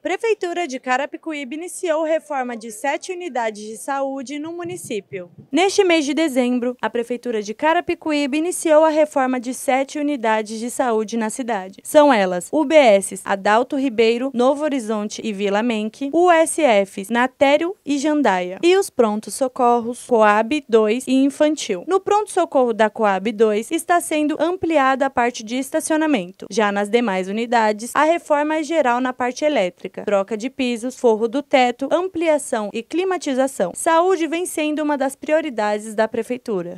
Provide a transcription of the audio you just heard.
Prefeitura de Carapicuíba iniciou reforma de sete unidades de saúde no município. Neste mês de dezembro, a Prefeitura de Carapicuíba iniciou a reforma de sete unidades de saúde na cidade. São elas UBS Adalto Ribeiro, Novo Horizonte e Vila Menque, USFs Natério e Jandaia, e os prontos-socorros Coab 2 e Infantil. No pronto-socorro da Coab 2 está sendo ampliada a parte de estacionamento. Já nas demais unidades, a reforma é geral na parte elétrica elétrica, troca de pisos, forro do teto, ampliação e climatização. Saúde vem sendo uma das prioridades da prefeitura.